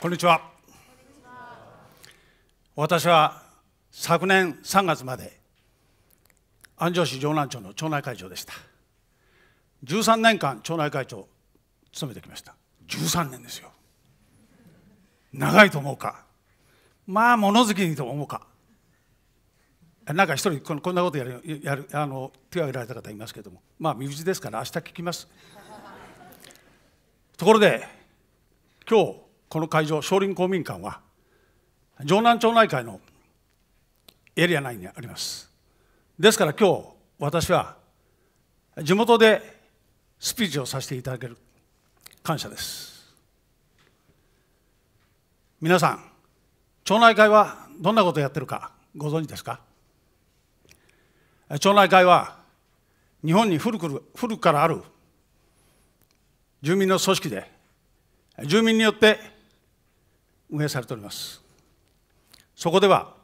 こんにちは私は昨年3月まで安城市城南町の町内会長でした13年間町内会長務めてきました13年ですよ長いと思うかまあ物好きにと思うかなんか一人こんなことやるやるあの手を挙げられた方いますけれどもまあ身内ですから明日聞きますところで今日この会場少林公民館は城南町内会のエリア内にありますですから今日私は地元でスピーチをさせていただける感謝です皆さん町内会はどんなことをやってるかご存知ですか町内会は日本に古く古くからある住民の組織で住民によって運営されておりますそこでは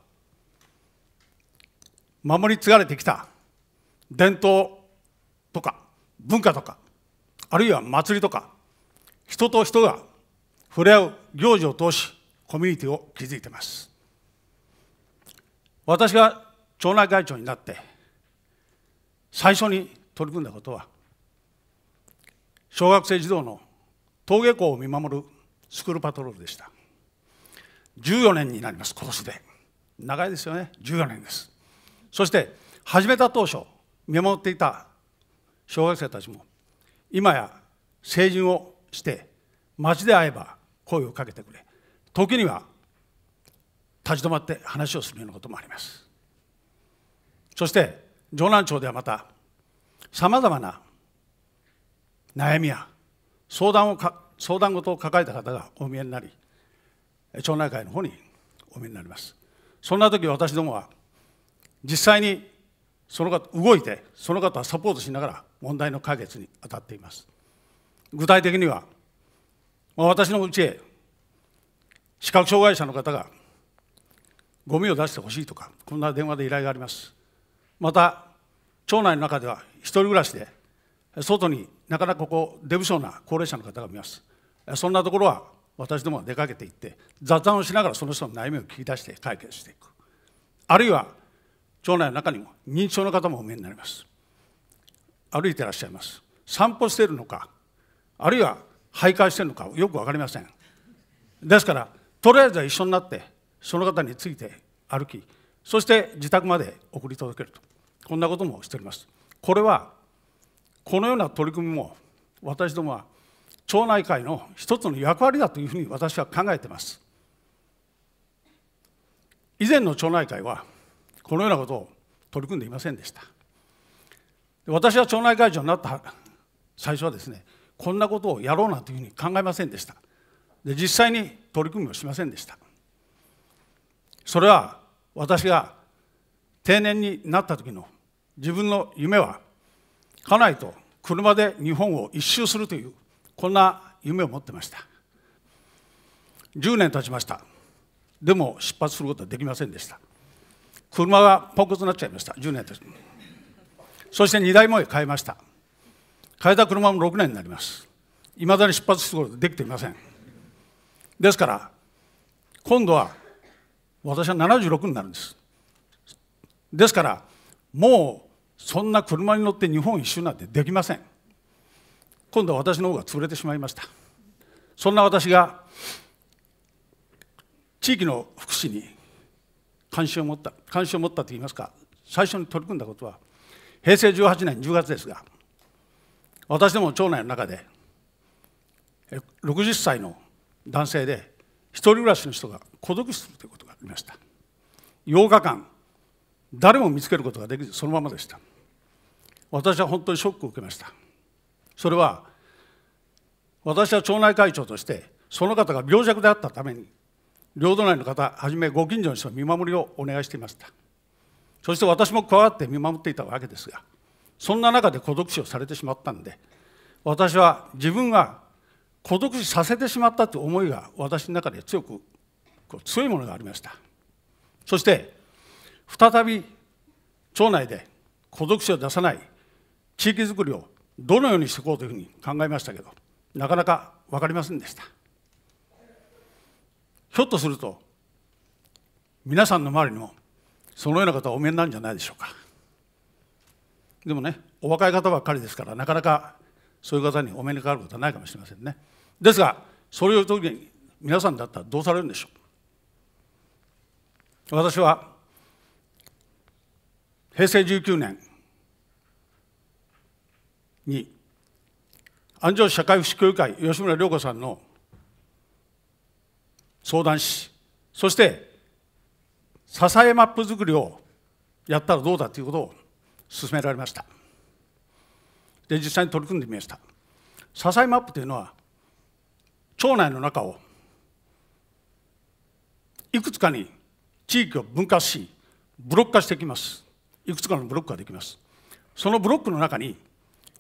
守り継がれてきた伝統とか文化とかあるいは祭りとか人と人が触れ合う行事を通しコミュニティを築いています私が町内会長になって最初に取り組んだことは小学生児童の登下校を見守るスクールパトロールでした14年になります今年で長いですよね14年ですそして始めた当初見守っていた小学生たちも今や成人をして街で会えば声をかけてくれ時には立ち止まって話をするようなこともありますそして城南町ではまたさまざまな悩みや相談を相談事を抱えた方がお見えになり町内会の方にお見えになりますそんな時私どもは実際にその方動いてその方はサポートしながら問題の解決に当たっています具体的には私のうちへ視覚障害者の方がゴミを出してほしいとかこんな電話で依頼がありますまた町内の中では一人暮らしで外になかなかここ出不精な高齢者の方がいますそんなところは私どもは出かけていって雑談をしながらその人の悩みを聞き出して解決していくあるいは町内の中にも認知症の方もお見えになります歩いてらっしゃいます散歩しているのかあるいは徘徊しているのかよく分かりませんですからとりあえずは一緒になってその方について歩きそして自宅まで送り届けるとこんなこともしておりますこれはこのような取り組みも私どもは町内会の一つの役割だというふうに私は考えています以前の町内会はこのようなことを取り組んでいませんでした私は町内会長になった最初はですねこんなことをやろうなんていうふうに考えませんでしたで実際に取り組みをしませんでしたそれは私が定年になった時の自分の夢は家内と車で日本を一周するというこんな夢を持ってました10年経ちましたでも出発することはできませんでした車がポンコツになっちゃいました10年経ちそして2台も変えました変えた車も6年になりますいまだに出発することはできていませんですから今度は私は76になるんですですからもうそんな車に乗って日本一周なんてできません今度は私の方が潰れてしまいましたそんな私が地域の福祉に関心を持った関心を持ったといいますか最初に取り組んだことは平成18年10月ですが私ども町内の中で60歳の男性で一人暮らしの人が孤独死するということがありました8日間誰も見つけることができずそのままでした私は本当にショックを受けましたそれは私は町内会長としてその方が病弱であったために領土内の方はじめご近所の人見守りをお願いしていましたそして私も加わって見守っていたわけですがそんな中で孤独死をされてしまったんで私は自分が孤独死させてしまったという思いが私の中で強く強いものがありましたそして再び町内で孤独死を出さない地域づくりをどのようにしていこうというふうに考えましたけどなかなか分かりませんでしたひょっとすると皆さんの周りにもそのような方はお見えになるんじゃないでしょうかでもねお若い方ばっかりですからなかなかそういう方にお目にかかることはないかもしれませんねですがそれを時に皆さんだったらどうされるんでしょう私は平成19年に安城社会福祉協議会吉村良子さんの相談しそして支えマップ作りをやったらどうだということを進められましたで実際に取り組んでみました支えマップというのは町内の中をいくつかに地域を分割しブロック化していきますいくつかのブロックができますそのブロックの中に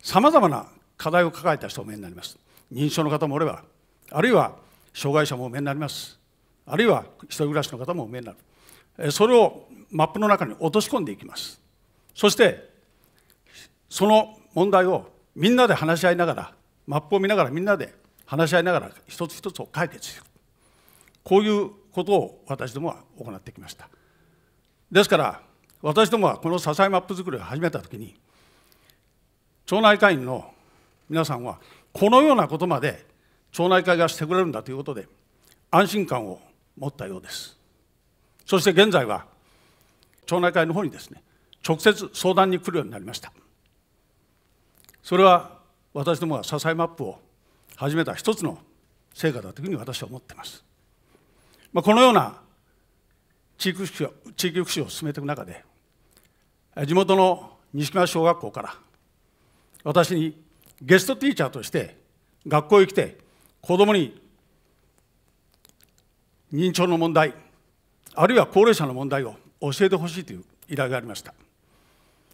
さまざまな課題を抱えた人も目になります認知症の方もおればあるいは障害者も面になりますあるいは一人暮らしの方も面になるそれをマップの中に落とし込んでいきますそしてその問題をみんなで話し合いながらマップを見ながらみんなで話し合いながら一つ一つを解決するこういうことを私どもは行ってきましたですから私どもはこの支えマップ作りを始めたときに町内会員の皆さんはこのようなことまで町内会がしてくれるんだということで安心感を持ったようですそして現在は町内会の方にですね直接相談に来るようになりましたそれは私どもが支えマップを始めた一つの成果だというふうに私は思っています、まあ、このような地域福祉を進めていく中で地元の西川小学校から私にゲストティーチャーとして学校へ来て子どもに認知症の問題あるいは高齢者の問題を教えてほしいという依頼がありました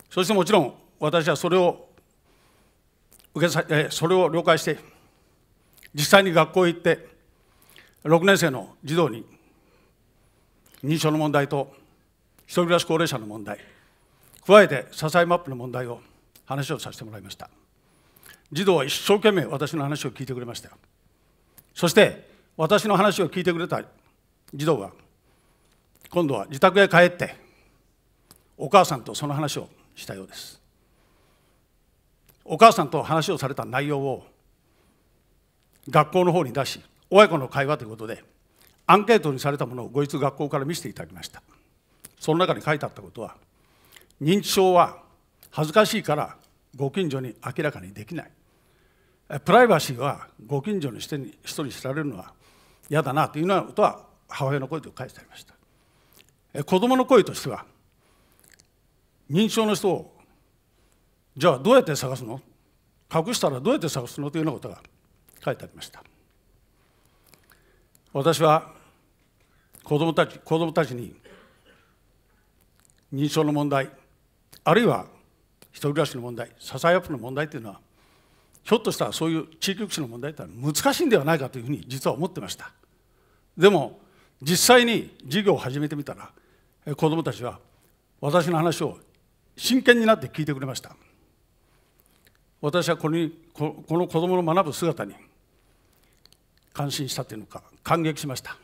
そしてもちろん私はそれを受けさそれを了解して実際に学校へ行って6年生の児童に認証の問題と一人暮らし高齢者の問題加えて支えマップの問題を話をさせてもらいました児童は一生懸命私の話を聞いてくれましたよそして私の話を聞いてくれた児童は今度は自宅へ帰ってお母さんとその話をしたようですお母さんと話をされた内容を学校の方に出し親子の会話ということでアンケートにされたものをいつ学校から見せていただきましたその中に書いてあったことは認知症は恥ずかしいからご近所に明らかにできないプライバシーはご近所の人に人に知られるのは嫌だなというようなことは母親の声と書いてありました子どもの声としては認知症の人をじゃあどうやって探すの隠したらどうやって探すのというようなことが書いてありました私は子どもたち子どもたちに認知症の問題あるいは一人暮らしの問題支えアップの問題というのはひょっとしたらそういう地域福祉の問題っいうのは難しいんではないかというふうに実は思ってましたでも実際に授業を始めてみたら子どもたちは私の話を真剣になって聞いてくれました私はこれにここの子どもの学ぶ姿に感心したというのか感激しました、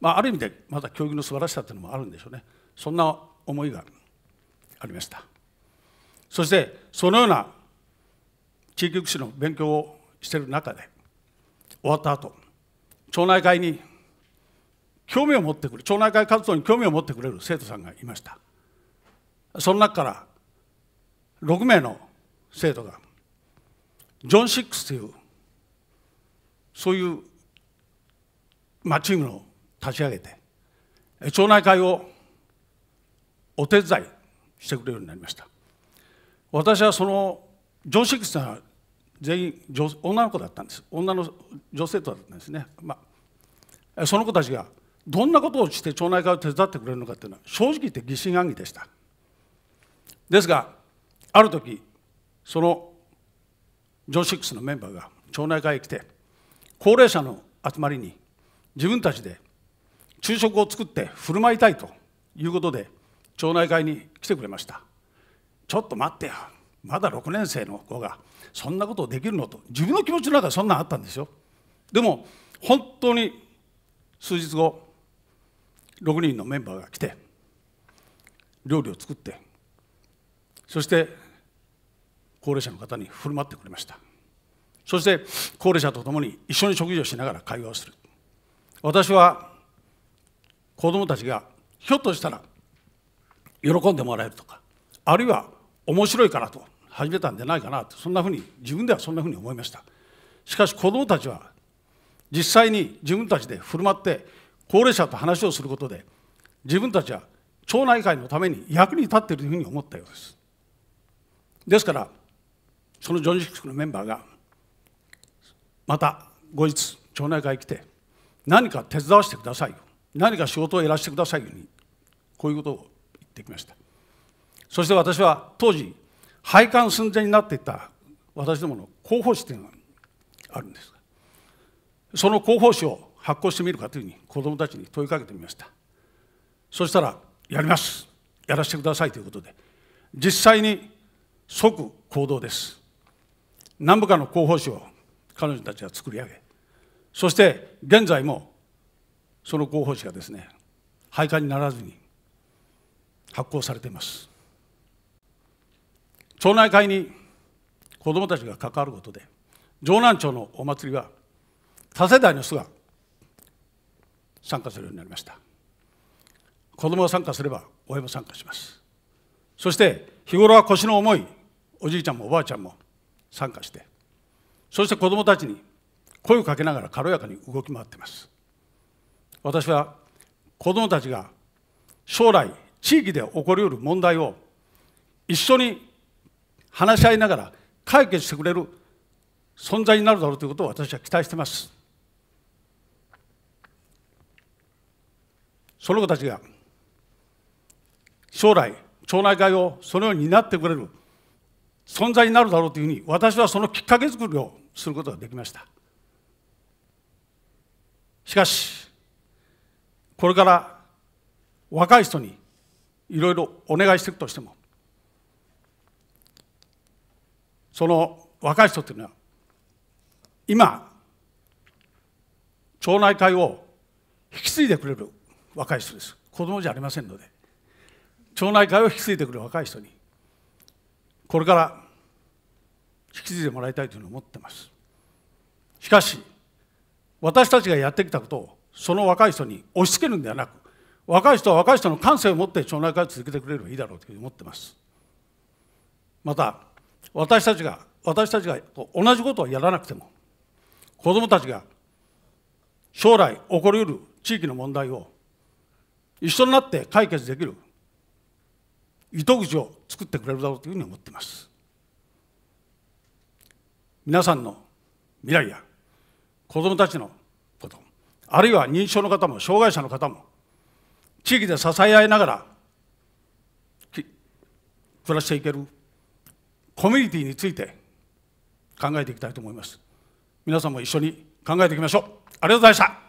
まあ、ある意味でまた教育の素晴らしさというのもあるんでしょうねそんな思いがありましたそしてそのような地域福祉の勉強をしている中で終わった後町内会に興味を持ってくる町内会活動に興味を持ってくれる生徒さんがいましたその中から6名の生徒がジョン・シックスというそういう、マッチームを立ち上げて町内会をお手伝いしてくれるようになりました私はそのジョシックスは全員女の子だったんです女の女性とだったんですね、まあ、その子たちがどんなことをして町内会を手伝ってくれるのかっていうのは正直言って疑心暗鬼でしたですがある時そのジョシックスのメンバーが町内会へ来て高齢者の集まりに自分たちで昼食を作って振る舞いたいということで町内会に来てくれましたちょっと待ってよまだ6年生の子がそんなことできるのと自分の気持ちの中でそんなんあったんですよでも本当に数日後6人のメンバーが来て料理を作ってそして高齢者の方に振る舞ってくれましたそして高齢者と共に一緒に食事をしながら会話をする私は子どもたちがひょっとしたら喜んでもらえるとかあるいは面白いからと始めたんじゃないかなとそんなふうに自分ではそんなふうに思いましたしかし子どもたちは実際に自分たちで振る舞って高齢者と話をすることで自分たちは町内会のために役に立っているというふうに思ったようですですからそのジョン・ジックスのメンバーがまた後日町内会に来て何か手伝わせてくださいよ何か仕事をやらせてくださいようにこういうことを言ってきましたそして私は当時廃刊寸前になっていた私どもの広報誌というのがあるんですその広報誌を発行してみるかというふうに子どもたちに問いかけてみましたそしたら「やりますやらせてください」ということで実際に即行動です何部かの広報誌を彼女たちは作り上げそして現在もその広報誌がですね廃刊にならずに発行されています町内会に子どもたちが関わることで城南町のお祭りは多世代の人が参加するようになりました子どもが参加すれば親も参加しますそして日頃は腰の重いおじいちゃんもおばあちゃんも参加してそして子どもたちに声をかけながら軽やかに動き回ってます私は子どもたちが将来地域で起こりうる問題を一緒に話し合いながら解決してくれる存在になるだろうということを私は期待しています。その子たちが将来町内会をそのように担ってくれる存在になるだろうというふうに私はそのきっかけ作りをすることができましたしかしこれから若い人にいろいろお願いしていくとしてもその若い人っていうのは今町内会を引き継いでくれる若い人です子供じゃありませんので町内会を引き継いでくる若い人にこれから引き継いでもらいたいというふうに思ってますしかし私たちがやってきたことをその若い人に押し付けるんではなく若い人は若い人の感性を持って町内会を続けてくれればいいだろうというふうに思ってますまた私たちが私たちが同じことをやらなくても子どもたちが将来起こりうる地域の問題を一緒になって解決できる糸口を作ってくれるだろうというふうに思っています皆さんの未来や子どもたちのことあるいは認知症の方も障害者の方も地域で支え合いながら暮らしていけるコミュニティについて考えていきたいと思います皆さんも一緒に考えていきましょうありがとうございました